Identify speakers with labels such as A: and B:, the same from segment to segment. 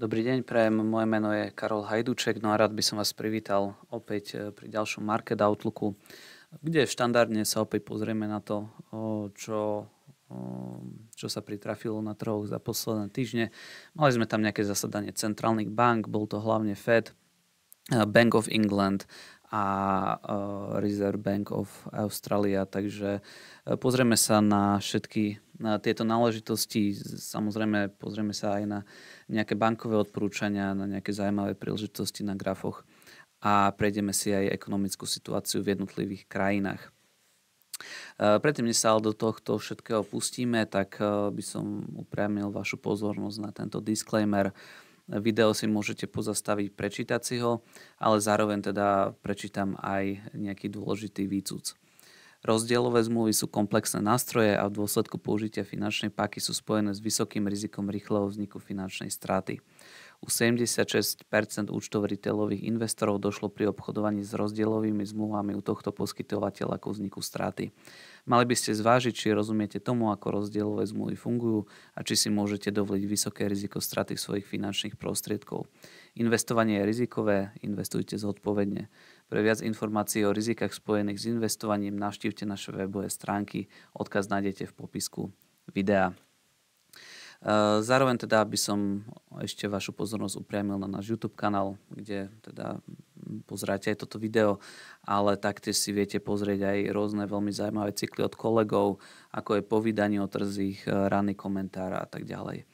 A: Dobrý deň, prajem. Moje meno je Karol Hajduček, no a rád by som vás privítal opäť e, pri ďalšom Market Outlooku, kde štandardne sa opäť pozrieme na to, čo, čo sa pritrafilo na trhoch za posledné týždne. Mali sme tam nejaké zasadanie centrálnych bank, bol to hlavne Fed, e, Bank of England a e, Reserve Bank of Australia, takže pozrieme sa na všetky na tieto náležitosti. Samozrejme, pozrieme sa aj na nejaké bankové odporúčania, na nejaké zaujímavé príležitosti na grafoch a prejdeme si aj ekonomickú situáciu v jednotlivých krajinách. E, predtým, než sa do tohto všetkého pustíme, tak e, by som upriamil vašu pozornosť na tento disclaimer. Video si môžete pozastaviť, prečítať si ho, ale zároveň teda prečítam aj nejaký dôležitý výcud. Rozdielové zmluvy sú komplexné nástroje a v dôsledku použitia finančnej páky sú spojené s vysokým rizikom rýchleho vzniku finančnej straty. U 76 účtov retailových investorov došlo pri obchodovaní s rozdielovými zmluvami u tohto poskytovateľa ku vzniku straty. Mali by ste zvážiť, či rozumiete tomu, ako rozdielové zmluvy fungujú a či si môžete dovoliť vysoké riziko straty svojich finančných prostriedkov. Investovanie je rizikové, investujte zodpovedne. Pre viac informácií o rizikách spojených s investovaním navštívte naše webové stránky, odkaz nájdete v popisku videa. Eh, zároveň teda by som ešte vašu pozornosť upriamil na náš YouTube kanál, kde teda hm, pozeráte aj toto video, ale taktiež si viete pozrieť aj rôzne veľmi zaujímavé cykly od kolegov, ako je povídanie o trzích, eh, ranný komentár a tak ďalej.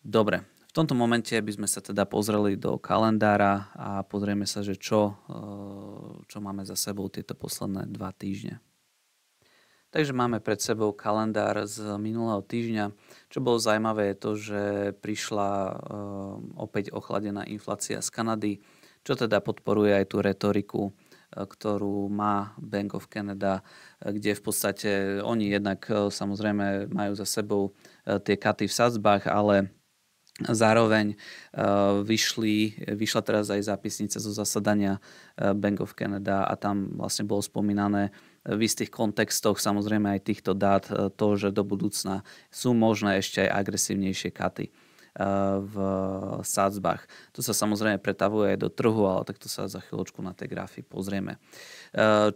A: Dobre, v tomto momente by sme sa teda pozreli do kalendára a pozrieme sa, že čo, eh, čo máme za sebou tieto posledné dva týždne. Takže máme pred sebou kalendár z minulého týždňa. Čo bolo zaujímavé je to, že prišla ehm, opäť ochladená inflácia z Kanady, čo teda podporuje aj tú retoriku, e, ktorú má Bank of Canada, e, kde v podstate oni jednak e, samozrejme majú za sebou tie katy v sadzbách, ale Zároveň vyšli, vyšla teraz aj zápisnica zo zasadania Bank of Canada a tam vlastne bolo spomínané, v istých kontextoch samozrejme aj týchto dát e, to, že do budúcna sú možné ešte aj agresívnejšie katy e, v sádzbách. To sa samozrejme pretavuje aj do trhu, ale takto sa za chvíľočku na tej grafy pozrieme. E,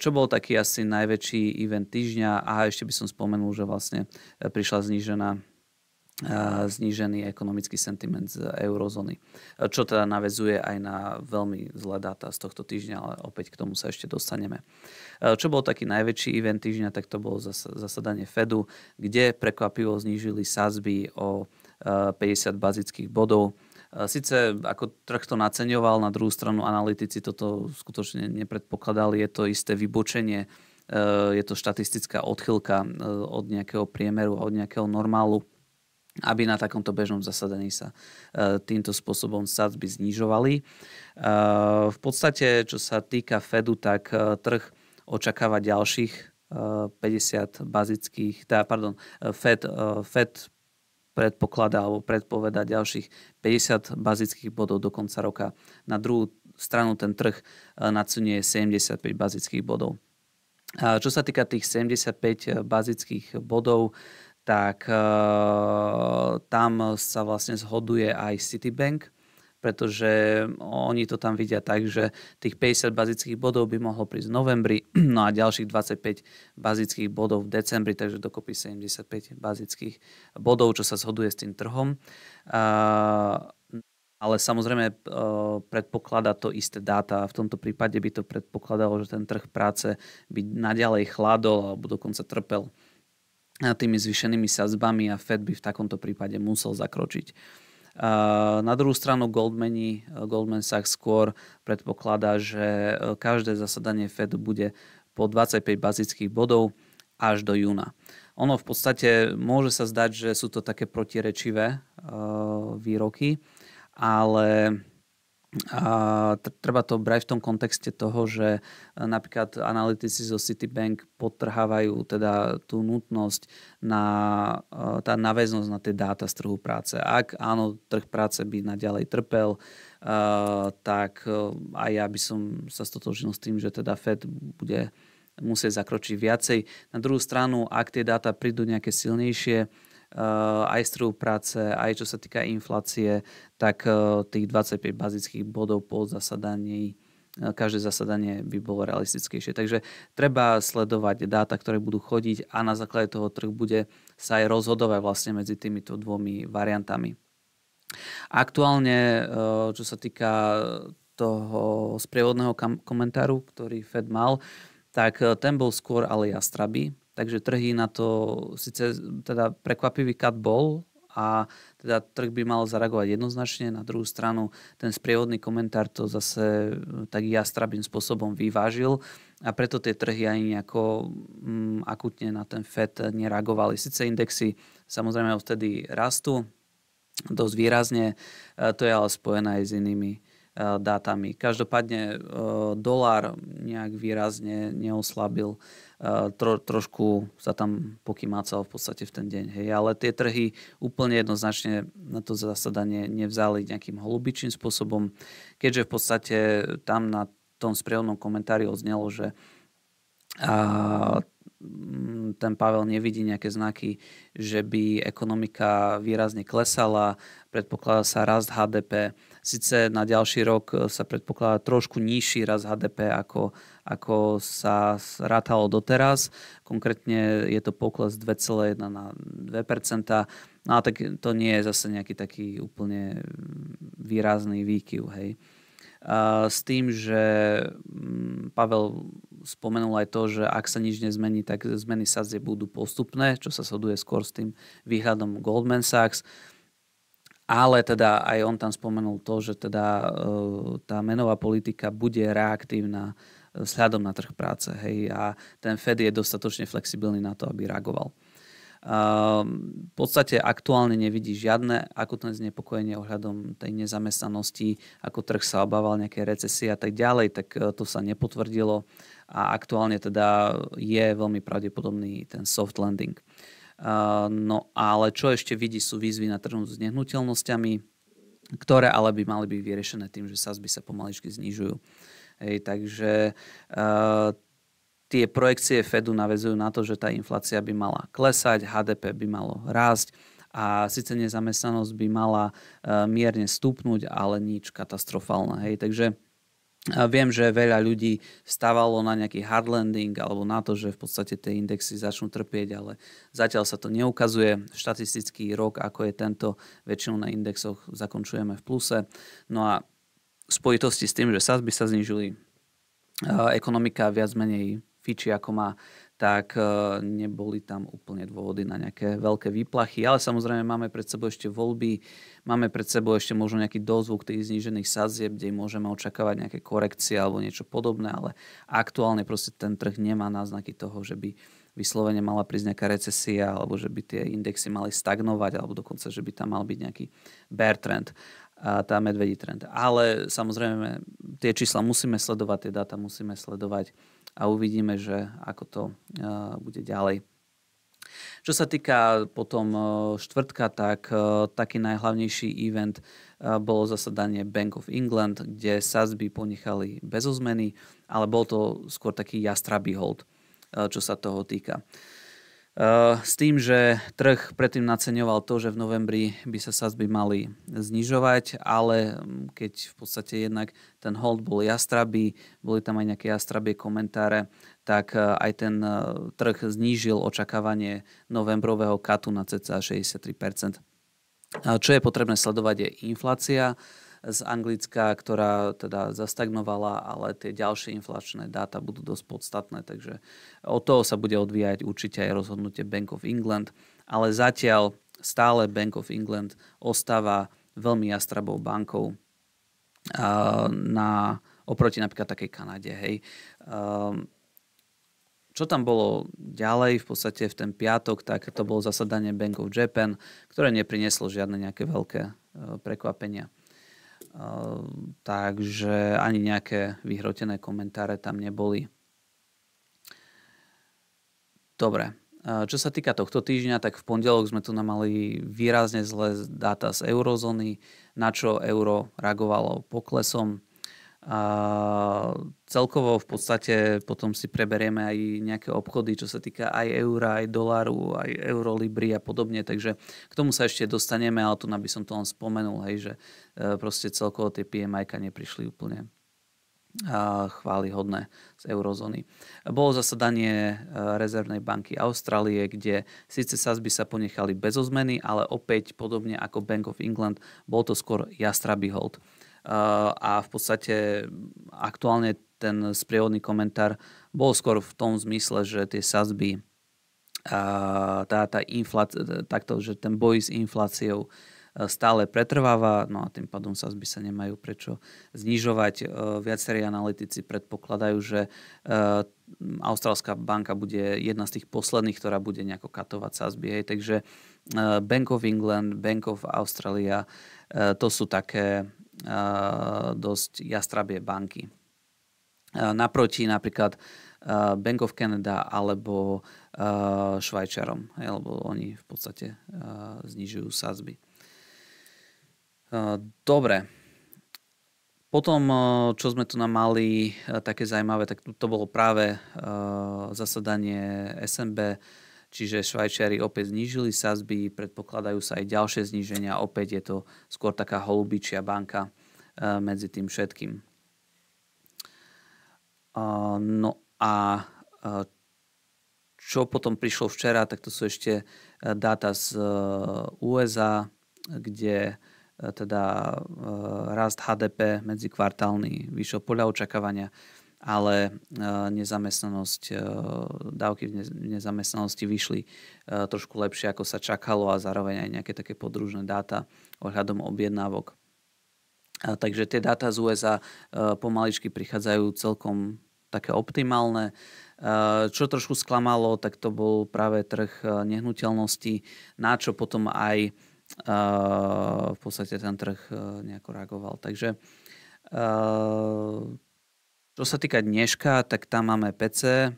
A: čo bol taký asi najväčší event týždňa? Aha, ešte by som spomenul, že vlastne prišla znížená znížený ekonomický sentiment z eurozóny. Čo teda navezuje aj na veľmi zlé dáta z tohto týždňa, ale opäť k tomu sa ešte dostaneme. Čo bol taký najväčší event týždňa, tak to bolo zasadanie Fedu, kde prekvapivo znížili sázby o 50 bazických bodov. Sice ako trh to naceňoval, na druhú stranu analytici toto skutočne nepredpokladali, je to isté vybočenie, e, je to štatistická odchylka e, od nejakého priemeru a od nejakého normálu aby na takomto bežnom zasadení sa e, týmto spôsobom sadzby znižovali. E, v podstate, čo sa týka Fedu, tak e, trh očakáva ďalších 50 bazických, tá, pardon, Fed, Fed predpokladá alebo predpoveda ďalších 50 bazických bodov do konca roka. Na druhú stranu ten trh nacunie 75 bazických bodov. Čo sa týka tých 75 bazických bodov, tak uh, tam sa vlastne zhoduje aj Citibank, pretože oni to tam vidia tak, že tých 50 bazických bodov by mohlo prísť v novembri, no a ďalších 25 bazických bodov v decembri, takže dokopy 75 bazických bodov, čo sa zhoduje s tým trhom. Uh, ale samozrejme eh, predpokladá to isté dáta. V tomto prípade by to predpokladalo, že ten trh práce by naďalej chladol alebo dokonca trpel tými zvýšenými sazbami a Fed by v takomto prípade musel zakročiť. Na druhú stranu Goldmani, Goldman Sachs skôr predpokladá, že e, každé zasadanie Fed bude po 25 bazických bodov až do júna. Ono v podstate môže sa zdať, že sú to také protirečivé e, výroky, ale a treba to brať v tom kontexte toho, že e, napríklad analytici zo Citibank potrhávajú teda tú nutnosť na e, tá naväznosť na tie dáta z trhu práce. Ak áno, trh práce by naďalej trpel, e, tak aj ja by som sa stotožil s tým, že teda Fed bude musieť zakročiť viacej. Na druhú stranu, ak tie dáta prídu nejaké silnejšie, Eh, aj trhu práce, aj čo sa týka inflácie, tak eh, tých 25 bazických bodov po zasadaní eh, každé zasadanie by bolo realistickejšie. Takže treba sledovať dáta, ktoré budú chodiť a na základe toho trh bude sa aj rozhodovať vlastne medzi týmito dvomi variantami. Aktuálne, čo sa týka toho sprievodného komentáru, ktorý Fed mal, tak ten bol skôr ale jastrabý, takže trhy na to síce teda prekvapivý kat bol a teda trh by mal zareagovať jednoznačne. Na druhú stranu ten sprievodný komentár to zase e, tak jastrabým spôsobom vyvážil a preto tie trhy ani nejako mm, akutne na ten FED nereagovali. Sice indexy samozrejme vtedy rastú dosť výrazne, e, to je ale spojené aj s inými e, dátami. Každopádne dolár nejak výrazne neoslabil. Eh, tro, trošku sa tam pokymácal v podstate v ten deň. Hej. Ale tie trhy úplne jednoznačne na to zasadanie nevzali nejakým holubičným spôsobom, keďže v podstate tam na tom sprievnom komentári odznelo, že a, Mm, ten Pavel nevidí nejaké znaky, že by ekonomika výrazne klesala, predpokladá sa rast HDP. Sice na ďalší rok e, sa predpokladá trošku nižší rast HDP, ako, ako sa rátalo doteraz. Konkrétne je to pokles 2,1 na 2 No a tak to nie je zase nejaký taký úplne mm, výrazný výkyv. Hej. S tým, že mm, Pavel spomenul aj to, že ak sa nič nezmení, tak zmeny sadzie budú postupné, čo sa soduje skôr s tým výhľadom Goldman Sachs. Ale teda aj on tam spomenul to, že teda e, tá menová politika bude reaktívna e, vzhľadom na trh práce. Hej, a ten Fed je dostatočne flexibilný na to, aby reagoval. Ehm, v podstate aktuálne nevidí žiadne akutné znepokojenie ohľadom tej nezamestnanosti, ako trh sa obával nejaké recesie a tak ďalej, tak e, to sa nepotvrdilo a aktuálne teda je veľmi pravdepodobný ten soft landing. Ehm, no ale čo ešte vidí sú výzvy na trhu s nehnuteľnosťami, ktoré ale by mali byť vyriešené tým, že sazby sa pomaličky znižujú. Hej, takže uh, tie projekcie Fedu navezujú na to, že tá inflácia by mala klesať, HDP by malo rásť a síce nezamestnanosť by mala e, mierne stúpnuť, ale nič katastrofálne. Hej. Takže e, Viem, že veľa ľudí stávalo na nejaký hard landing alebo na to, že v podstate tie indexy začnú trpieť, ale zatiaľ sa to neukazuje. Štatistický rok, ako je tento, väčšinou na indexoch zakončujeme v pluse. No a v spojitosti s tým, že sazby sa znižili, e, ekonomika viac menej fiči, ako má, tak e, neboli tam úplne dôvody na nejaké veľké výplachy. Ale samozrejme máme pred sebou ešte voľby, máme pred sebou ešte možno nejaký dozvuk tých znížených sadzieb, kde môžeme očakávať nejaké korekcie alebo niečo podobné, ale aktuálne proste ten trh nemá náznaky toho, že by vyslovene mala prísť nejaká recesia, alebo že by tie indexy mali stagnovať, alebo dokonca, že by tam mal byť nejaký bear trend a tá medvedí trend. Ale samozrejme, tie čísla musíme sledovať, tie dáta musíme sledovať a uvidíme, že ako to eh, bude ďalej. Čo sa týka potom eh, štvrtka, tak eh, taký najhlavnejší event bolo zasadanie Bank of England, kde sazby ponechali bez ozmeny, ale bol to skôr taký jastrabý hold, čo sa toho týka. Eh, s tým, že trh predtým naceňoval to, že v novembri by sa sazby mali znižovať, ale mm, keď v podstate jednak ten hold bol jastrabý, boli tam aj nejaké jastrabie komentáre, tak eh, aj ten eh, trh znížil očakávanie novembrového katu na cca 63%. Čo je potrebné sledovať je inflácia z Anglicka, ktorá teda zastagnovala, ale tie ďalšie inflačné dáta budú dosť podstatné, takže od toho sa bude odvíjať určite aj rozhodnutie Bank of England, ale zatiaľ stále Bank of England ostáva veľmi jastrabou bankou na, oproti napríklad takej Kanade. Hej. Ehm, čo tam bolo ďalej, v podstate v ten piatok, tak to bolo zasadanie Bank of Japan, ktoré neprineslo žiadne nejaké veľké e, prekvapenia takže ani nejaké vyhrotené komentáre tam neboli. Dobre, čo sa týka tohto týždňa, tak v pondelok sme tu mali výrazne zlé dáta z eurozóny, na čo euro reagovalo poklesom a celkovo v podstate potom si preberieme aj nejaké obchody, čo sa týka aj eura, aj doláru, aj eurolibry a podobne, takže k tomu sa ešte dostaneme, ale tu by som to len spomenul, hej, že e, proste celkovo tie PMI-ka neprišli úplne e, chválihodné z eurozóny. Bolo zasadanie e, rezervnej banky Austrálie, kde síce sazby sa ponechali bez ozmeny, ale opäť podobne ako Bank of England, bol to skôr jastrabý hold. Eh, a v podstate aktuálne ten sprievodný komentár bol skôr v tom zmysle, že tie sazby eh, tá, tá inflácia, takto, že ten boj s infláciou eh, stále pretrváva, no a tým pádom sazby sa nemajú prečo znižovať. Viacerí analytici predpokladajú, že Austrálska banka bude jedna z tých posledných, ktorá bude nejako katovať sazby. Takže Bank of England, Bank of Australia, to sú také Eh, dosť jastrabie banky. Eh, naproti napríklad eh, Bank of Canada alebo Švajčarom, lebo oni v podstate znižujú sazby. Dobre. Potom, čo sme tu nám mali také zaujímavé, tak to bolo práve zasadanie SMB Čiže Švajčiari opäť znížili sazby, predpokladajú sa aj ďalšie zníženia. Opäť je to skôr taká holubičia banka eh, medzi tým všetkým. Eh, no a eh, čo potom prišlo včera, tak to sú ešte dáta z USA, kde teda rast HDP medzikvartálny vyšiel podľa očakávania ale e, nezamestnanosť, e, dávky v nezamestnanosti vyšli e, trošku lepšie, ako sa čakalo a zároveň aj nejaké také podružné dáta ohľadom objednávok. Takže tie dáta z USA pomaličky prichádzajú celkom také optimálne. Čo trošku sklamalo, tak to bol práve trh nehnuteľnosti, na čo potom aj v podstate ten trh nejako reagoval. Takže čo sa týka dneška, tak tam máme PC.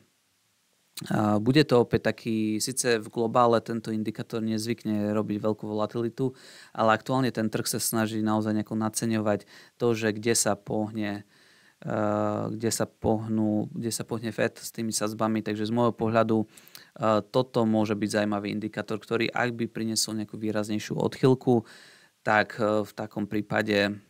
A: Bude to opäť taký, síce v globále tento indikátor nezvykne robiť veľkú volatilitu, ale aktuálne ten trh sa snaží naozaj nejako naceňovať to, že kde sa pohne kde sa, pohnú, kde sa pohne FED s tými sazbami. Takže z môjho pohľadu toto môže byť zaujímavý indikátor, ktorý ak by priniesol nejakú výraznejšiu odchylku, tak e, v takom prípade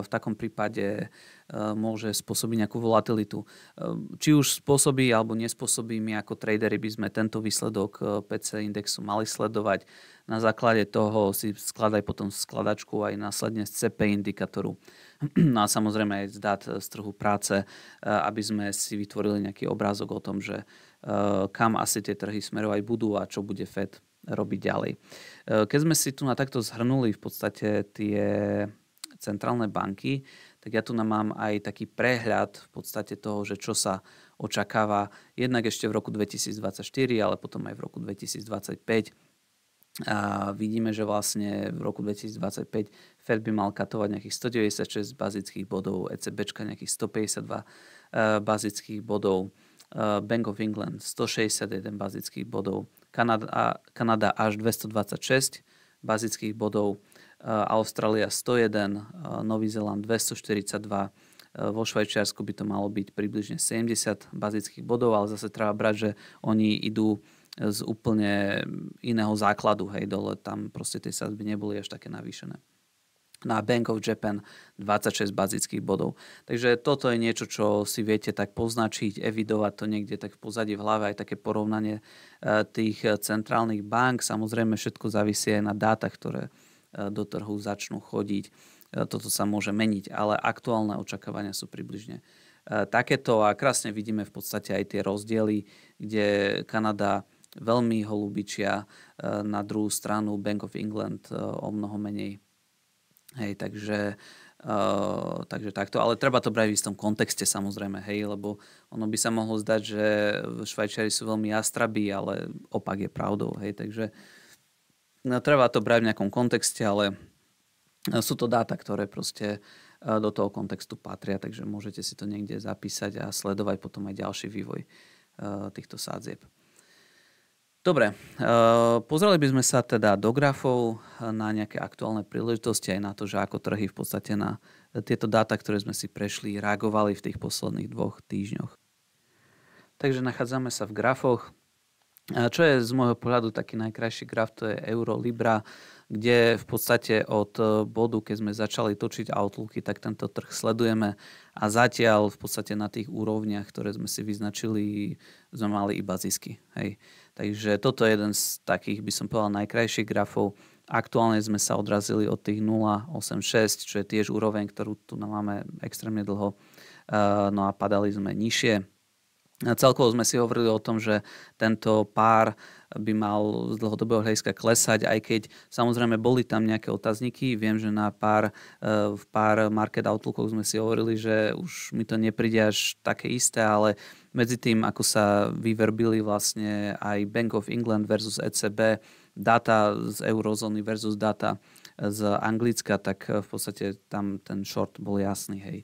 A: v takom prípade Eh, môže spôsobiť nejakú volatilitu. Eh, či už spôsobí alebo nespôsobí, my ako tradery by sme tento výsledok eh, PC indexu mali sledovať. Na základe toho si skladaj potom skladačku aj následne z CP indikátoru. No a samozrejme aj z dát z trhu práce, aby sme si vytvorili nejaký obrázok o tom, že kam asi tie trhy smerovať budú a čo bude Fed robiť ďalej. Keď sme si tu na takto zhrnuli v podstate tie centrálne banky, tak ja tu nám mám aj taký prehľad v podstate toho, že čo sa očakáva jednak ešte v roku 2024, ale potom aj v roku 2025. A vidíme, že vlastne v roku 2025 Fed by mal katovať nejakých 196 bazických bodov, ECBčka nejakých 152 uh, e, bazických bodov, uh, Bank of England 161 bazických bodov, Kanada, Kanada až 226 bazických bodov, Eh, Austrália 101, eh, Nový Zeland 242, eh, vo Švajčiarsku by to malo byť približne 70 bazických bodov, ale zase treba brať, že oni idú z úplne iného základu, hej, dole tam proste tie sadzby neboli až také navýšené. Na no Bank of Japan 26 bazických bodov. Takže toto je niečo, čo si viete tak poznačiť, evidovať to niekde tak v pozadí v hlave, aj také porovnanie tých centrálnych bank. Samozrejme všetko závisí aj na dátach, ktoré E, do trhu začnú chodiť. E, toto sa môže meniť, ale aktuálne očakávania sú približne e, takéto a krásne vidíme v podstate aj tie rozdiely, kde Kanada veľmi holubičia, na druhú stranu Bank of England o mnoho menej. Hej, takže Uh, takže takto, ale treba to brať v istom kontexte samozrejme, hej, lebo ono by sa mohlo zdať, že Švajčiari sú veľmi astrabí, ale opak je pravdou, hej, takže uh, treba to brať v nejakom kontexte, ale e, sú to dáta, ktoré proste e, do toho kontextu patria, takže môžete si to niekde zapísať a sledovať potom aj ďalší vývoj e, týchto sádzieb. Dobre, pozreli by sme sa teda do grafov na nejaké aktuálne príležitosti aj na to, že ako trhy v podstate na tieto dáta, ktoré sme si prešli, reagovali v tých posledných dvoch týždňoch. Takže nachádzame sa v grafoch. Čo je z môjho pohľadu taký najkrajší graf, to je euro, libra, kde v podstate od e, bodu, keď sme začali točiť outlooky, tak tento trh sledujeme a zatiaľ v podstate na tých úrovniach, ktoré sme si vyznačili, sme mali iba zisky. Hej. Takže toto je jeden z takých, by som povedal, najkrajších grafov. Aktuálne sme sa odrazili od tých 0,86, čo je tiež úroveň, ktorú tu máme extrémne dlho. E, no a padali sme nižšie Celkovo sme si hovorili o tom, že tento pár by mal z dlhodobého hľadiska klesať, aj keď samozrejme boli tam nejaké otázniky. Viem, že na pár, e, v pár market outlookoch sme si hovorili, že už mi to nepríde až také isté, ale medzi tým, ako sa vyverbili vlastne aj Bank of England versus ECB, data z eurozóny versus data e, z Anglicka, tak e, v podstate tam ten short bol jasný. Hej.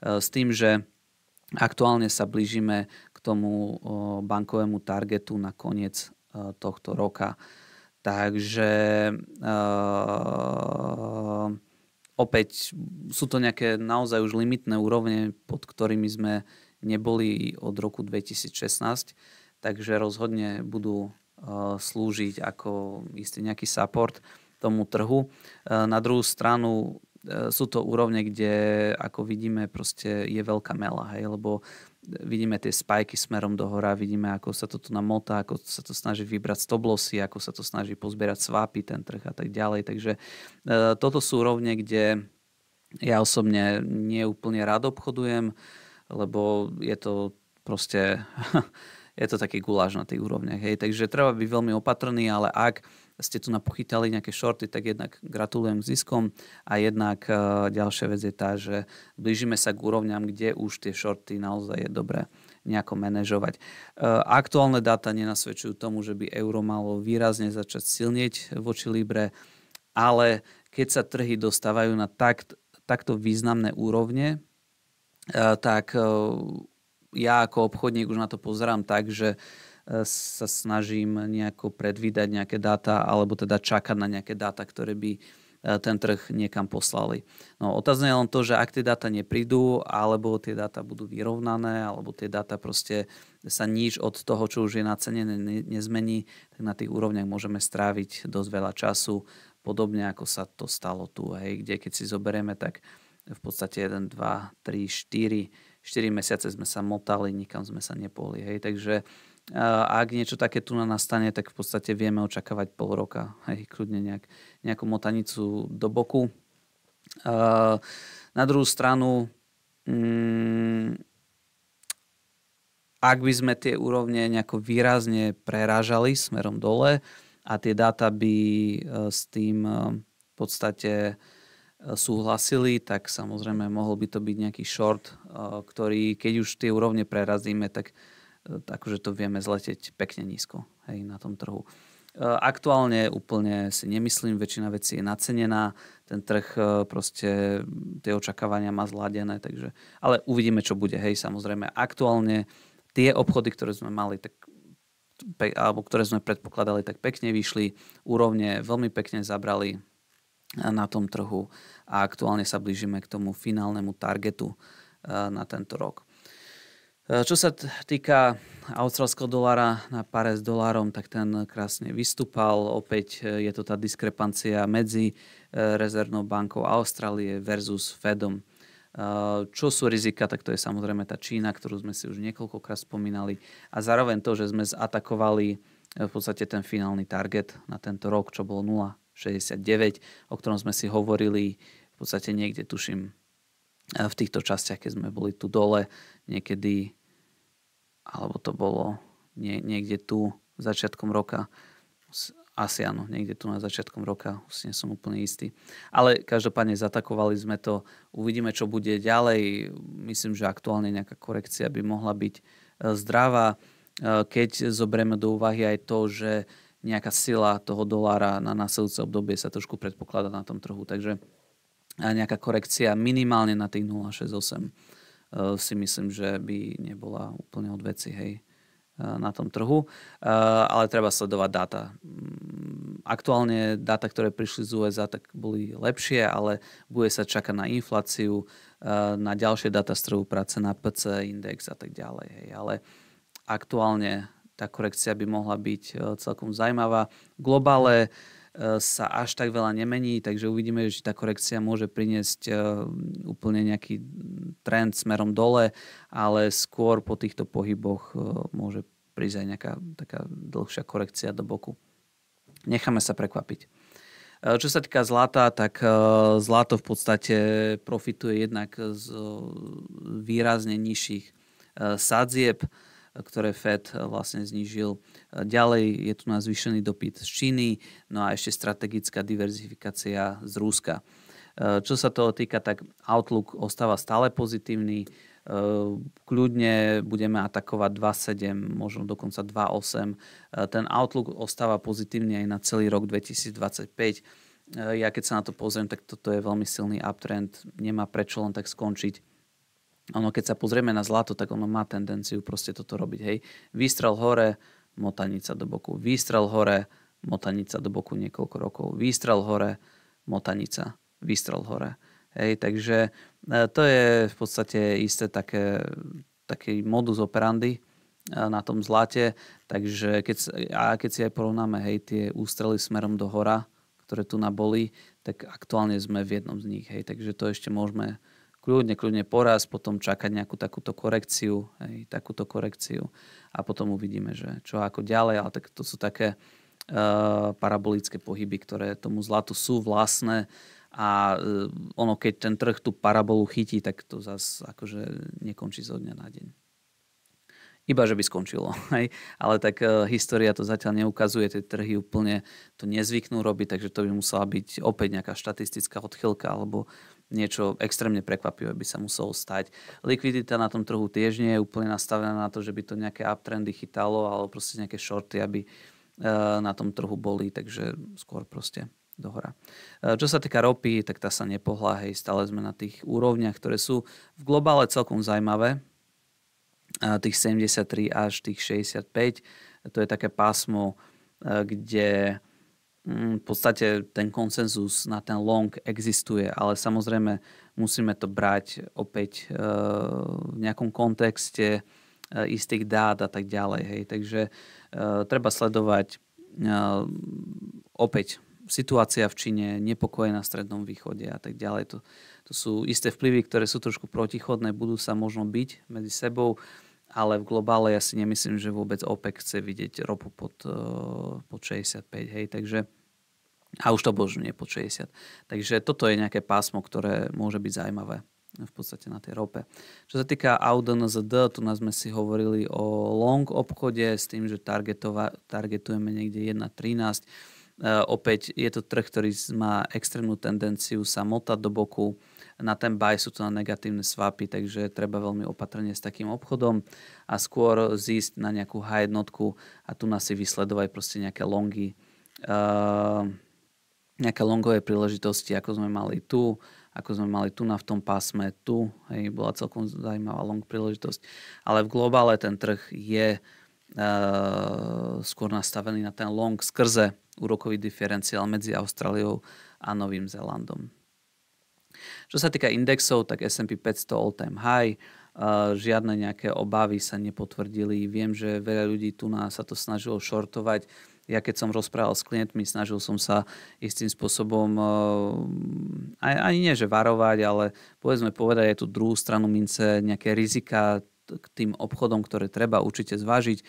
A: S tým, že Aktuálne sa blížime k tomu bankovému targetu na koniec tohto roka. Takže uh, opäť sú to nejaké naozaj už limitné úrovne, pod ktorými sme neboli od roku 2016, takže rozhodne budú uh, slúžiť ako istý nejaký support tomu trhu. Uh, na druhú stranu e, sú to úrovne, kde, ako vidíme, proste je veľká mela, hej, lebo vidíme tie spajky smerom do hora, vidíme, ako sa to tu namotá, ako sa to snaží vybrať stoblosy, ako sa to snaží pozbierať svápy, ten trh a tak ďalej. Takže e, toto sú rovne, kde ja osobne neúplne rád obchodujem, lebo je to proste, je to taký guláš na tých úrovniach. Hej. Takže treba byť veľmi opatrný, ale ak ste tu napochytali nejaké šorty, tak jednak gratulujem k ziskom a jednak e, ďalšia vec je tá, že blížime sa k úrovňam, kde už tie šorty naozaj je dobré nejako manažovať. E, aktuálne dáta nenasvedčujú tomu, že by euro malo výrazne začať silnieť voči Libre, ale keď sa trhy dostávajú na tak, takto významné úrovne, e, tak ja ako obchodník už na to pozerám tak, že uh, E, sa snažím nejako predvídať nejaké dáta alebo teda čakať na nejaké dáta, ktoré by e, ten trh niekam poslali. No, otázne je len to, že ak tie dáta neprídu, alebo tie dáta budú vyrovnané, alebo tie dáta proste sa nič od toho, čo už je nacenené, ne- nezmení, tak na tých úrovniach môžeme stráviť dosť veľa času, podobne ako sa to stalo tu, hej, kde keď si zoberieme, tak v podstate 1, 2, 3, 4, 4 mesiace sme sa motali, nikam sme sa nepohli, hej, takže a ak niečo také tu nastane, tak v podstate vieme očakávať pol roka, aj kľudne nejak, nejakú motanicu do boku. Na druhú stranu, mm, ak by sme tie úrovne nejako výrazne prerážali smerom dole a tie dáta by e, s tým e, v podstate e, súhlasili, tak samozrejme mohol by to byť nejaký short, ktorý keď už tie úrovne prerazíme, tak akože to vieme zleteť pekne nízko hej, na tom trhu. E, aktuálne úplne si nemyslím, väčšina vecí je nacenená, ten trh e, proste tie očakávania má zladené, takže, ale uvidíme, čo bude, hej, samozrejme. Aktuálne tie obchody, ktoré sme mali, tak pe- alebo ktoré sme predpokladali, tak pekne vyšli, úrovne veľmi pekne zabrali e, na tom trhu a aktuálne sa blížime k tomu finálnemu targetu na tento rok. E, čo sa týka australského dolára na pare s dolárom, tak ten krásne vystúpal. Opäť e, je to tá diskrepancia medzi e, rezervnou bankou Austrálie versus Fedom. Čo sú rizika, tak to je samozrejme tá Čína, ktorú sme si už niekoľkokrát spomínali a zároveň to, že sme zatakovali v podstate ten finálny target na tento rok, čo bol 0,69, o ktorom sme si hovorili v podstate niekde, tuším, v týchto častiach, keď sme boli tu dole, niekedy alebo to bolo nie, niekde tu začiatkom roka, asi áno, niekde tu na začiatkom roka, už nie som úplne istý. Ale každopádne zatakovali sme to, uvidíme, čo bude ďalej. Myslím, že aktuálne nejaká korekcia by mohla byť e, zdravá, e, keď zoberieme do úvahy aj to, že nejaká sila toho dolára na následujúce obdobie sa trošku predpokladá na tom trhu. Takže e, nejaká korekcia minimálne na tých 0,68 Eh, si myslím, že by nebola úplne od veci, hej eh, na tom trhu, eh, ale treba sledovať dáta. Mm, aktuálne dáta, ktoré prišli z USA, tak boli lepšie, ale bude sa čakať na infláciu, na ďalšie dáta z trhu práce, na PC index a tak ďalej. Hej. Ale aktuálne tá korekcia by mohla byť celkom zaujímavá. Globále sa až tak veľa nemení, takže uvidíme, že tá korekcia môže priniesť eh, úplne nejaký trend smerom dole, ale skôr po týchto pohyboch eh, môže prísť aj nejaká taká dlhšia korekcia do boku. Necháme sa prekvapiť. Eh, čo sa týka zlata, tak zlato v podstate profituje jednak z výrazne nižších sadzieb, ktoré Fed vlastne znížil Ďalej je tu na zvýšený dopyt z Číny, no a ešte strategická diverzifikácia z Rúska. E, čo sa toho týka, tak outlook ostáva stále pozitívny. E, kľudne budeme atakovať 2.7, možno dokonca 2.8. E, ten outlook ostáva pozitívny aj na celý rok 2025. Ja keď sa na to pozriem, tak toto je veľmi silný uptrend. Nemá prečo len tak skončiť. Ono, keď sa pozrieme na zlato, tak ono má tendenciu proste toto robiť. Hej. Výstrel hore, motanica do boku, výstrel hore, motanica do boku niekoľko rokov, výstrel hore, motanica, výstrel hore. Hej, takže e, to je v podstate isté také, taký modus operandi e, na tom zlate, takže keď, a keď si aj porovnáme hej, tie ústrely smerom do hora, ktoré tu na boli, tak aktuálne sme v jednom z nich, hej, takže to ešte môžeme, kľudne, kľudne poraz, potom čakať nejakú takúto korekciu, hej, takúto korekciu a potom uvidíme, že čo ako ďalej, ale tak to sú také e, parabolické pohyby, ktoré tomu zlatu sú vlastné a eh, ono, keď ten trh tú parabolu chytí, tak to zase akože nekončí zo dňa na deň iba že by skončilo. Hej. Ale tak e, história to zatiaľ neukazuje, tie trhy úplne to nezvyknú robiť, takže to by musela byť opäť nejaká štatistická odchylka alebo niečo extrémne prekvapivé by sa muselo stať. Likvidita na tom trhu tiež nie je úplne nastavená na to, že by to nejaké uptrendy chytalo, alebo proste nejaké shorty, aby e, na tom trhu boli, takže skôr proste dohora. E, čo sa týka ropy, tak tá sa nepohla, hej, stále sme na tých úrovniach, ktoré sú v globále celkom zajímavé, e, tých 73 až tých 65, to je také pásmo, kde Mm, v podstate ten konsenzus na ten long existuje, ale samozrejme musíme to brať opäť eh, v nejakom kontexte eh, istých dát a tak ďalej. Hej. Takže eh, treba sledovať opäť situácia v Číne, nepokoje na Strednom východe a tak ďalej. To, to sú isté vplyvy, ktoré sú trošku protichodné, budú sa možno byť medzi sebou, ale v globále ja si nemyslím, že vôbec OPEC chce vidieť ropu pod, pod 65. Hej. Takže a už to bolo nie po 60. Takže toto je nejaké pásmo, ktoré môže byť zaujímavé v podstate na tej rope. Čo sa týka ZD, tu nás sme si hovorili o long obchode s tým, že targetova, targetujeme niekde 1.13. E, opäť je to trh, ktorý má extrémnu tendenciu sa motať do boku. Na ten buy sú to na negatívne swapy, takže treba veľmi opatrne s takým obchodom a skôr zísť na nejakú H1 a tu nás si vysledovať proste nejaké longy. Uh, e, nejaké longové príležitosti, ako sme mali tu, ako sme mali tu na v tom pásme, tu, hej, bola celkom zaujímavá long príležitosť. Ale v globále ten trh je e, skôr nastavený na ten long skrze úrokový diferenciál medzi Austráliou a Novým Zélandom. Čo sa týka indexov, tak S&P 500 all time high, žiadne nejaké obavy sa nepotvrdili. Viem, že veľa ľudí tu nás sa to snažilo šortovať. Ja keď som rozprával s klientmi, snažil som sa istým spôsobom eh, ani nie, že varovať, ale povedzme povedať aj tú druhú stranu mince, nejaké rizika k tým obchodom, ktoré treba určite zvážiť.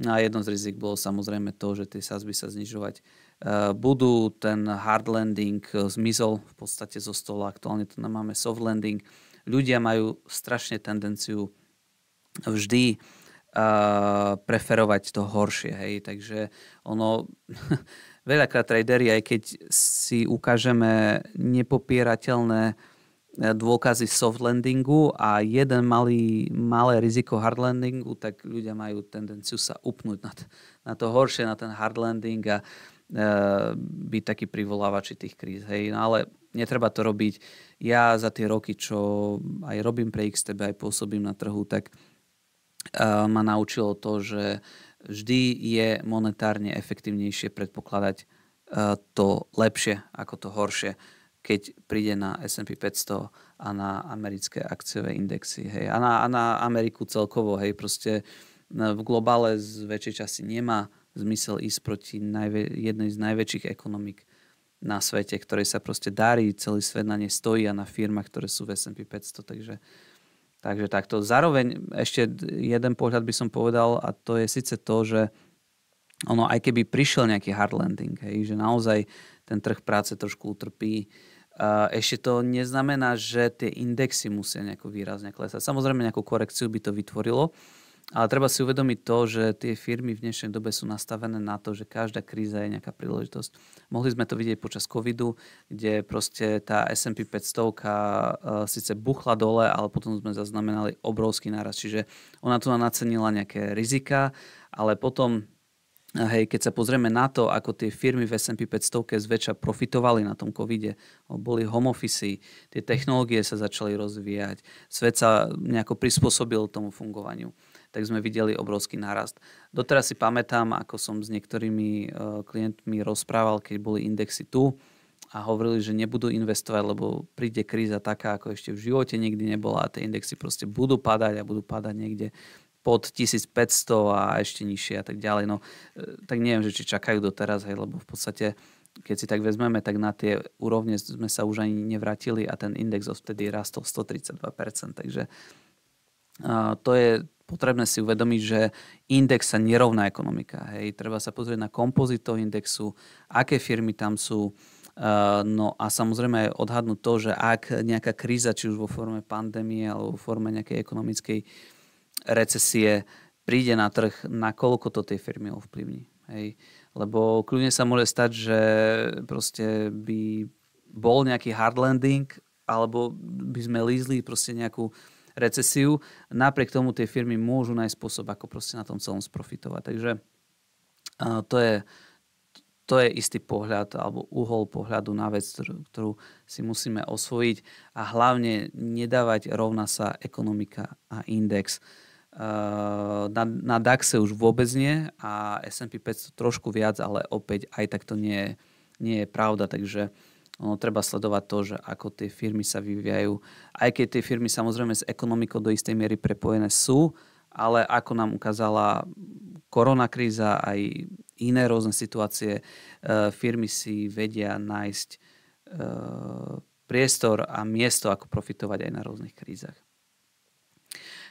A: No a jedno z rizik bolo samozrejme to, že tie sazby sa znižovať eh, budú. Ten hard landing eh, zmizol v podstate zo stola. Aktuálne tu máme soft landing ľudia majú strašne tendenciu vždy uh, preferovať to horšie, hej, takže ono veľakrát traderi, aj keď si ukážeme nepopierateľné e, dôkazy soft landingu a jeden malý, malé riziko hard landingu, tak ľudia majú tendenciu sa upnúť na, to, na to horšie, na ten hard landing a uh, byť taký privolávači tých kríz. Hej. No ale netreba to robiť. Ja za tie roky, čo aj robím pre XTB, aj pôsobím na trhu, tak eh, ma naučilo to, že vždy je monetárne efektívnejšie predpokladať eh, to lepšie ako to horšie keď príde na S&P 500 a na americké akciové indexy. Hej. A, na, a na Ameriku celkovo. Hej. Proste eh, v globále z väčšej časti nemá uh, zmysel ísť proti najvä- jednej z najväčších ekonomik na svete, ktorej sa proste darí, celý svet na nej stojí a na firmách, ktoré sú v S&P 500, takže, takže takto. Zároveň ešte jeden pohľad by som povedal a to je síce to, že ono aj keby prišiel nejaký hard landing, hej, že naozaj ten trh práce trošku utrpí, ešte to neznamená, že tie indexy musia nejako výrazne klesať. Samozrejme nejakú korekciu by to vytvorilo, ale treba si uvedomiť to, že tie firmy v dnešnej dobe sú nastavené na to, že každá kríza je nejaká príležitosť. Mohli sme to vidieť počas covidu, kde proste tá S&P 500 eh, síce buchla dole, ale potom sme zaznamenali obrovský náraz. Čiže ona tu nacenila nejaké rizika, ale potom eh, Hej, keď sa pozrieme na to, ako tie firmy v S&P 500 zväčša profitovali na tom covide, eh, boli home office, tie technológie sa začali rozvíjať, svet sa nejako prispôsobil tomu fungovaniu tak sme videli obrovský nárast. Doteraz si pamätám, ako som s niektorými e, klientmi rozprával, keď boli indexy tu a hovorili, že nebudú investovať, lebo príde kríza taká, ako ešte v živote nikdy nebola a tie indexy proste budú padať a budú padať niekde pod 1500 a ešte nižšie a tak ďalej. No, e, tak neviem, že či čakajú doteraz, hej, lebo v podstate keď si tak vezmeme, tak na tie úrovne sme sa už ani nevratili a ten index vtedy rastol 132%. Takže to je potrebné si uvedomiť, že index sa nerovná ekonomika. Hej. Treba sa pozrieť na kompozito indexu, aké firmy tam sú, eh, No a samozrejme aj odhadnúť to, že ak nejaká kríza, či už vo forme pandémie alebo vo forme nejakej ekonomickej recesie príde na trh, nakoľko to tej firmy ovplyvní. Hej. Lebo kľudne sa môže stať, že proste by bol nejaký hard landing, alebo by sme lízli proste nejakú uh, recesiu. Napriek tomu tie firmy môžu nájsť spôsob, ako proste na tom celom sprofitovať. Takže to je, to je istý pohľad alebo uhol pohľadu na vec, ktorú, ktorú si musíme osvojiť a hlavne nedávať rovna sa ekonomika a index. Na, na DAXe už vôbec nie a S&P 500 trošku viac, ale opäť aj tak to nie, nie je pravda, takže ono treba sledovať to, že ako tie firmy sa vyvíjajú. Aj keď tie firmy samozrejme s ekonomikou do istej miery prepojené sú, ale ako nám ukázala koronakríza, aj iné rôzne situácie, e, firmy si vedia nájsť e, priestor a miesto, ako profitovať aj na rôznych krízach.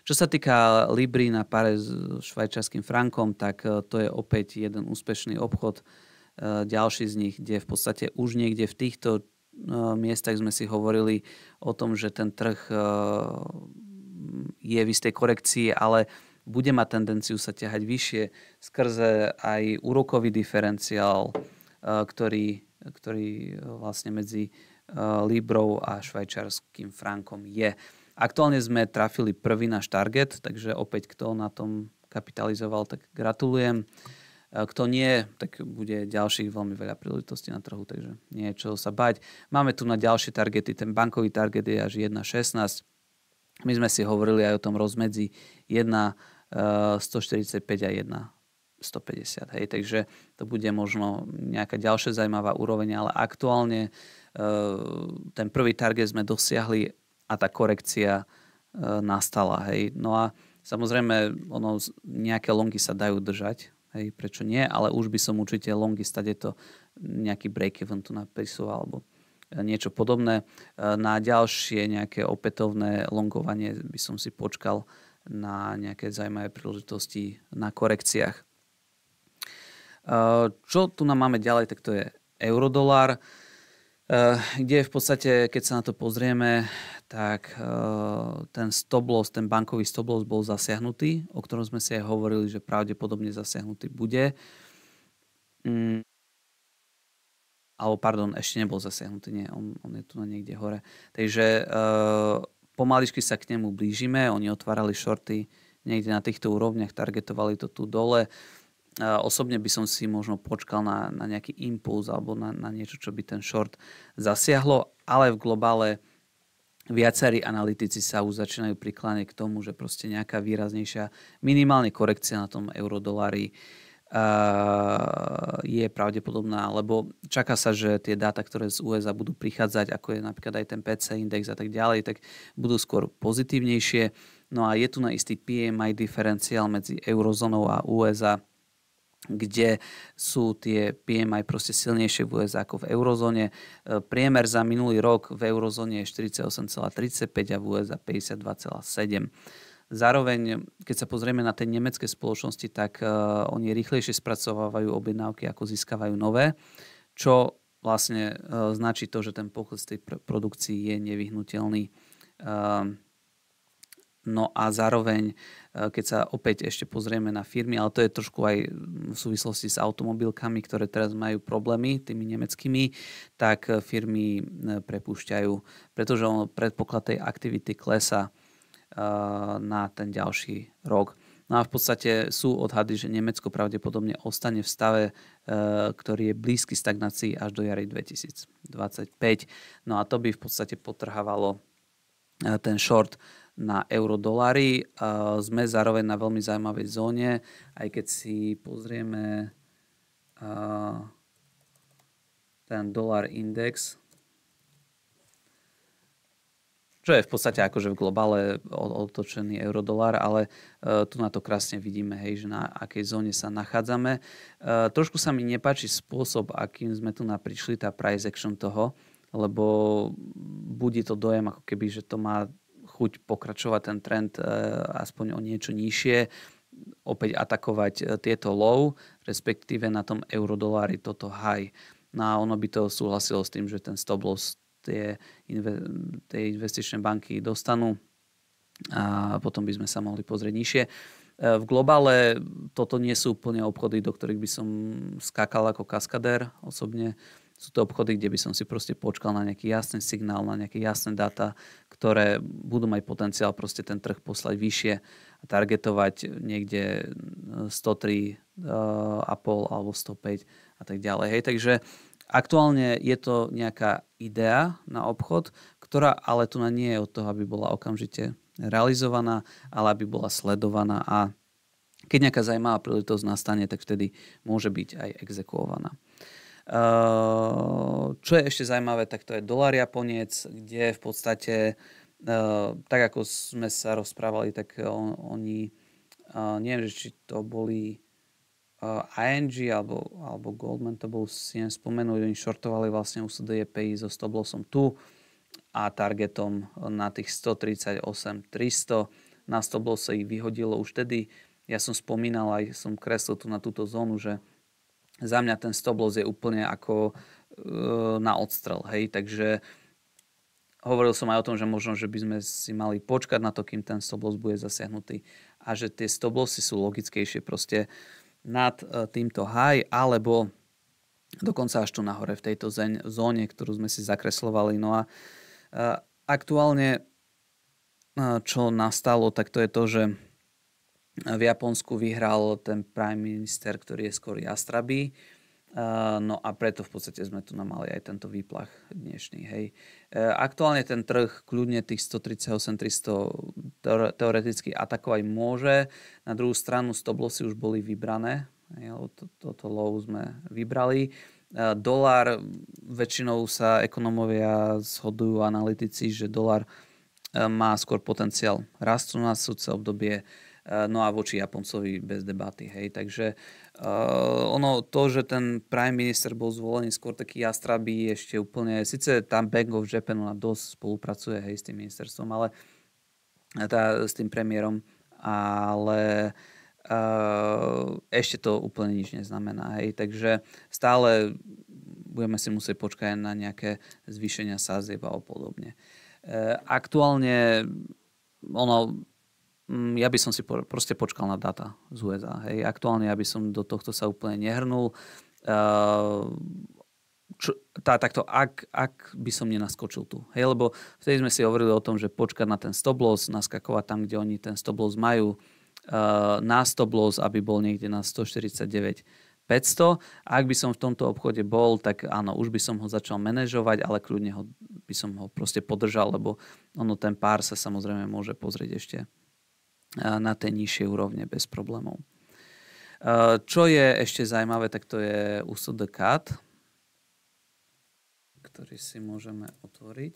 A: Čo sa týka Libri na pare s švajčarským frankom, tak e, to je opäť jeden úspešný obchod, Eh, ďalší z nich, kde v podstate už niekde v týchto eh, miestach sme si hovorili o tom, že ten trh eh, je v istej korekcii, ale bude mať tendenciu sa ťahať vyššie skrze aj úrokový diferenciál, ktorý, ktorý vlastne medzi Librou a švajčarským frankom je. Aktuálne sme trafili prvý náš target, takže opäť kto na tom kapitalizoval, tak gratulujem. Eh, kto nie, tak bude ďalších veľmi veľa príležitostí na trhu, takže nie je čo sa bať. Máme tu na ďalšie targety, ten bankový target je až 1,16. My sme si hovorili aj o tom rozmedzi 1,145 145 eh, a 1 150. Hej, takže to bude možno nejaká ďalšia zaujímavá úroveň, ale aktuálne e, ten prvý target sme dosiahli a tá korekcia e, nastala. Hej. No a samozrejme, ono, nejaké longy sa dajú držať, Hej, prečo nie, ale už by som určite longy stade to nejaký break-even tu napisoval alebo e, niečo podobné. E, na ďalšie nejaké opätovné longovanie by som si počkal na nejaké zaujímavé príležitosti na korekciách. E, čo tu nám máme ďalej, tak to je eurodolár, kde v podstate, keď sa na to pozrieme, tak eh, ten stop loss, ten bankový stop loss bol zasiahnutý, o ktorom sme si aj hovorili, že pravdepodobne zasiahnutý bude. Mm. Alebo pardon, ešte nebol zasiahnutý, nie, on, on je tu na niekde hore. Takže eh, pomaličky sa k nemu blížime, oni otvárali šorty niekde na týchto úrovniach, targetovali to tu dole. Eh, osobne by som si možno počkal na, na nejaký impuls alebo na, na niečo, čo by ten short zasiahlo, ale v globále viacerí analytici sa už začínajú prikláňať k tomu, že proste nejaká výraznejšia minimálne korekcia na tom eurodolári uh, je pravdepodobná, lebo čaká sa, že tie dáta, ktoré z USA budú prichádzať, ako je napríklad aj ten PC index a tak ďalej, tak budú skôr pozitívnejšie. No a je tu na istý PMI diferenciál medzi eurozónou a USA, kde sú tie PMI proste silnejšie v USA ako v eurozóne. E, priemer za minulý rok v eurozóne je 48,35 a v USA 52,7. Zároveň, keď sa pozrieme na tie nemecké spoločnosti, tak uh, oni rýchlejšie spracovávajú objednávky, ako získavajú nové, čo vlastne uh, značí to, že ten pokles tej pr- produkcii je nevyhnutelný. Uh, No a zároveň, e, keď sa opäť ešte pozrieme na firmy, ale to je trošku aj v súvislosti s automobilkami, ktoré teraz majú problémy, tými nemeckými, tak firmy e, prepúšťajú, pretože on predpoklad tej aktivity klesa e, na ten ďalší rok. No a v podstate sú odhady, že Nemecko pravdepodobne ostane v stave, ktorý je blízky stagnácii až do jary 2025. No a to by v podstate potrhávalo ten short na eurodolári. Sme zároveň na veľmi zaujímavej zóne, aj keď si pozrieme ten dolar index, čo je v podstate akože v globále otočený eurodolár, ale e, tu na to krásne vidíme, hej, že na akej zóne sa nachádzame. E, trošku sa mi nepáči spôsob, akým sme tu prišli, tá price action toho, lebo budí to dojem, ako keby, že to má chuť pokračovať ten trend e, aspoň o niečo nižšie, opäť atakovať e, tieto low, respektíve na tom eurodolári toto high. No a ono by to súhlasilo s tým, že ten stop loss tie, inve- tie investičné banky dostanú a potom by sme sa mohli pozrieť nižšie. E, v globále toto nie sú úplne obchody, do ktorých by som skákal ako kaskader osobne sú to obchody, kde by som si proste počkal na nejaký jasný signál, na nejaké jasné dáta, ktoré budú mať potenciál proste ten trh poslať vyššie a targetovať niekde 103 e, e, pol alebo 105 a tak ďalej. Hej, takže aktuálne je to nejaká idea na obchod, ktorá ale tu na nie je od toho, aby bola okamžite realizovaná, ale aby bola sledovaná a keď nejaká zajímavá príležitosť nastane, tak vtedy môže byť aj exekuovaná. Ehm, čo je ešte zaujímavé, tak to je dolar Japoniec, kde v podstate, ehm, tak ako sme sa rozprávali, tak oni, ehm, neviem, či to boli ING alebo, alebo Goldman, to bol, si neviem spomenúť, oni šortovali vlastne USD EPI so lossom tu a targetom na tých 138 300 na sa ich vyhodilo už tedy. Ja som spomínal, aj som kreslil tu na túto zónu, že za mňa ten stop loss je úplne ako e, na odstrel, hej, takže hovoril som aj o tom, že možno, že by sme si mali počkať na to, kým ten stop loss bude zasiahnutý a že tie stop lossy sú logickejšie proste nad e, týmto high alebo dokonca až tu nahore v tejto zóne, ktorú sme si zakreslovali. No a e, aktuálne čo nastalo, tak to je to, že v Japonsku vyhral ten prime minister, ktorý je skôr jastrabý. No a preto v podstate sme tu mali aj tento výplach dnešný. Hej. E, aktuálne ten trh kľudne tých 138-300 teoreticky atakovať môže. Na druhú stranu stop lossy už boli vybrané, hej, lebo to, toto low sme vybrali. E, dolár, väčšinou sa ekonomovia zhodujú analytici, že dolár e, má skôr potenciál rastu na súce obdobie Eh, no a voči Japoncovi bez debaty. Hej. Takže uh, ono to, že ten prime minister bol zvolený skôr taký jastrabý ešte úplne, síce tam Bank of Japan ona dosť spolupracuje hej, s tým ministerstvom, ale eh, tá, s tým premiérom, ale uh, ešte to úplne nič neznamená. Hej. Takže stále budeme si musieť počkať na nejaké zvýšenia sázieba a podobne. Uh, aktuálne ono Mm, ja by som si proste počkal na data z USA. Hej. Aktuálne ja by som do tohto sa úplne nehrnul. Uh, čo, tá, takto, ak, ak by som nenaskočil tu. Hej, lebo vtedy sme si hovorili o tom, že počkať na ten stop loss, naskakovať tam, kde oni ten stop loss majú, uh, na stop loss, aby bol niekde na 149 500. ak by som v tomto obchode bol, tak áno, už by som ho začal manažovať, ale kľudne ho, by som ho proste podržal, lebo ono ten pár sa samozrejme môže pozrieť ešte na tej nižšej úrovne bez problémov. Čo je ešte zaujímavé, tak to je USD CAD, ktorý si môžeme otvoriť.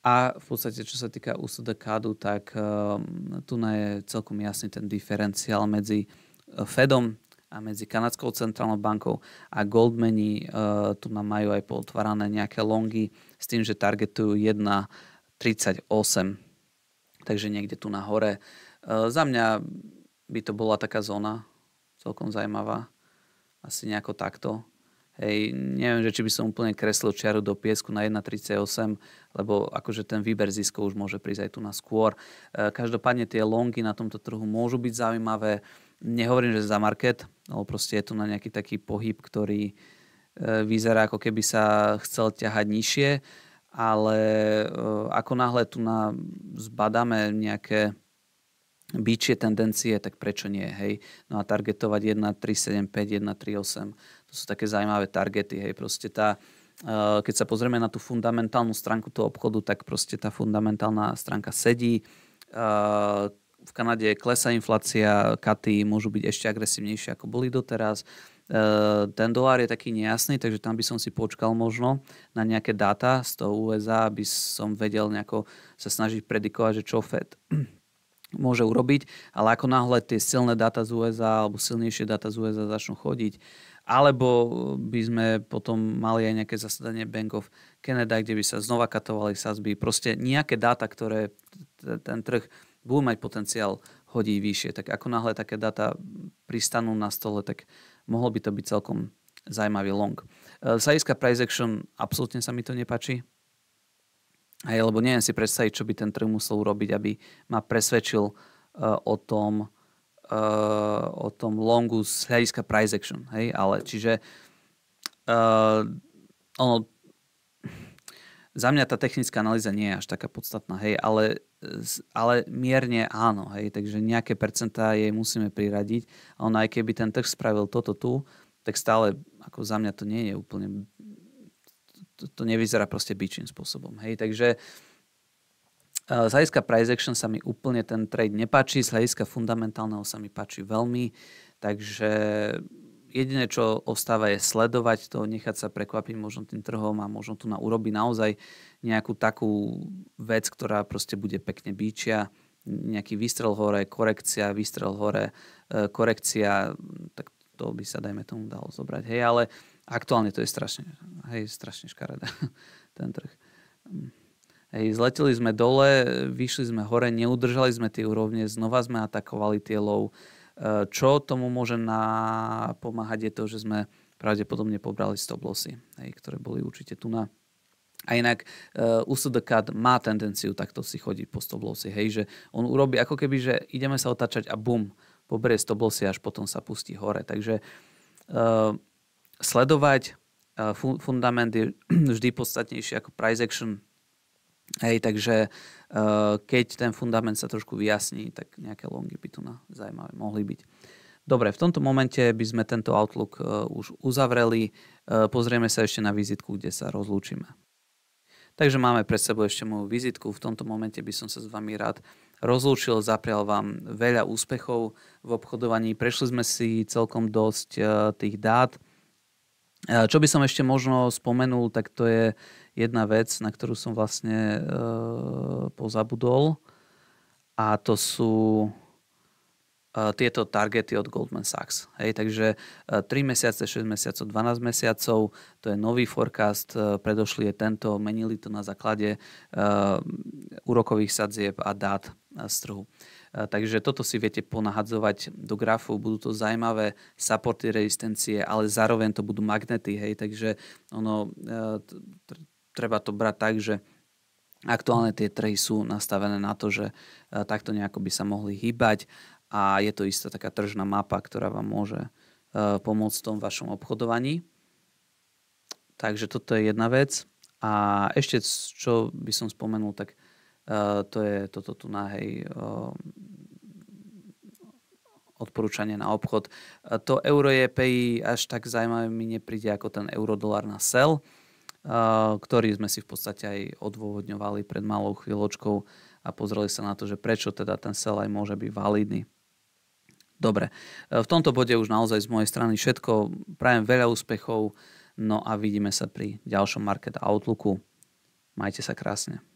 A: A v podstate, čo sa týka USD CADu, tak um, tu je celkom jasný ten diferenciál medzi uh, Fedom a medzi Kanadskou centrálnou bankou a Goldmani uh, tu nám majú aj potvárané nejaké longy s tým, že targetujú 1,38 Takže niekde tu na hore. E, za mňa by to bola taká zóna celkom zaujímavá. Asi nejako takto. Hej, neviem, že či by som úplne kreslil čiaru do piesku na 1.38, lebo akože ten výber ziskov už môže prísť aj tu na skôr. E, každopádne tie longy na tomto trhu môžu byť zaujímavé. Nehovorím, že za market, ale proste je tu na nejaký taký pohyb, ktorý e, vyzerá ako keby sa chcel ťahať nižšie ale e, ako náhle tu na, zbadáme nejaké byčie tendencie, tak prečo nie, hej? No a targetovať 1, 3, 7, 5, 1, 3, 8. To sú také zaujímavé targety, hej? Proste tá, e, keď sa pozrieme na tú fundamentálnu stránku toho obchodu, tak proste tá fundamentálna stránka sedí. E, v Kanade klesá inflácia, katy môžu byť ešte agresívnejšie, ako boli doteraz. Eh, ten dolár je taký nejasný, takže tam by som si počkal možno na nejaké dáta z toho USA, aby som vedel nejako sa snažiť predikovať, že čo Fed môže urobiť, ale ako náhle tie silné dáta z USA alebo silnejšie dáta z USA začnú chodiť, alebo by sme potom mali aj nejaké zasadanie Bank of Canada, kde by sa znova katovali sazby, proste nejaké dáta, ktoré ten trh budú mať potenciál hodí vyššie. Tak ako náhle také dáta pristanú na stole, tak mohol by to byť celkom zaujímavý long. E, z price action absolútne sa mi to nepáči. Hej, lebo neviem si predstaviť, čo by ten trh musel urobiť, aby ma presvedčil uh, o tom, uh, o tom longu z hľadiska price action. Hej, ale čiže uh, ono, za mňa tá technická analýza nie je až taká podstatná, hej, ale, ale mierne áno, hej, takže nejaké percentá jej musíme priradiť a on aj keby ten trh spravil toto tu, tak stále ako za mňa to nie je úplne to, to nevyzerá proste byčím spôsobom. Hej, takže e, z hľadiska price action sa mi úplne ten trade nepáči, z hľadiska fundamentálneho sa mi páči veľmi, takže jediné, čo ostáva je sledovať to, nechať sa prekvapiť možno tým trhom a možno tu na urobi naozaj nejakú takú vec, ktorá proste bude pekne bíčia, nejaký výstrel hore, korekcia, výstrel hore, e, korekcia, tak to by sa dajme tomu dalo zobrať. Hej, ale aktuálne to je strašne, hej, strašne škaredé ten trh. Hej, zleteli sme dole, vyšli sme hore, neudržali sme tie úrovne, znova sme atakovali tie low. Eh, čo tomu môže napomáhať je to, že sme pravdepodobne pobrali stop lossy, ktoré boli určite tu na. A inak uh, eh, USDK má tendenciu takto si chodiť po stop lossy, hej, že on urobí ako keby, že ideme sa otáčať a bum, poberie stop lossy až potom sa pustí hore. Takže uh, sledovať uh, fundament je vždy podstatnejší ako price action. Hej, takže uh, Eh, keď ten fundament sa trošku vyjasní, tak nejaké longy by tu na zaujímavé mohli byť. Dobre, v tomto momente by sme tento Outlook eh, už uzavreli. Eh, pozrieme sa ešte na vizitku, kde sa rozlúčime. Takže máme pred sebou ešte moju vizitku. V tomto momente by som sa s vami rád rozlúčil, zaprial vám veľa úspechov v obchodovaní. Prešli sme si celkom dosť tých dát. Čo by som ešte možno spomenul, tak to je jedna vec, na ktorú som vlastne e, pozabudol a to sú e, tieto targety od Goldman Sachs. Hej, takže e, 3 mesiace, 6 mesiacov, 12 mesiacov, to je nový forecast, e, predošli je tento, menili to na základe e, úrokových sadzieb a dát e, z trhu. E, takže toto si viete ponahadzovať do grafu, budú to zaujímavé supporty rezistencie, ale zároveň to budú magnety, hej, takže ono, e, treba to brať tak, že aktuálne tie trhy sú nastavené na to, že eh, takto nejako by sa mohli hýbať a je to istá taká tržná mapa, ktorá vám môže eh, pomôcť v tom vašom obchodovaní. Takže toto je jedna vec. A ešte, čo by som spomenul, tak eh, to je toto tu na hej, odporúčanie na obchod. to euro je JPI až tak zaujímavé mi nepríde ako ten eurodolár na sell. Eh, ktorý sme si v podstate aj odôvodňovali pred malou chvíľočkou a pozreli sa na to, že prečo teda ten sell aj môže byť validný. Dobre, eh, v tomto bode už naozaj z mojej strany všetko. Prajem veľa úspechov, no a vidíme sa pri ďalšom Market Outlooku. Majte sa krásne.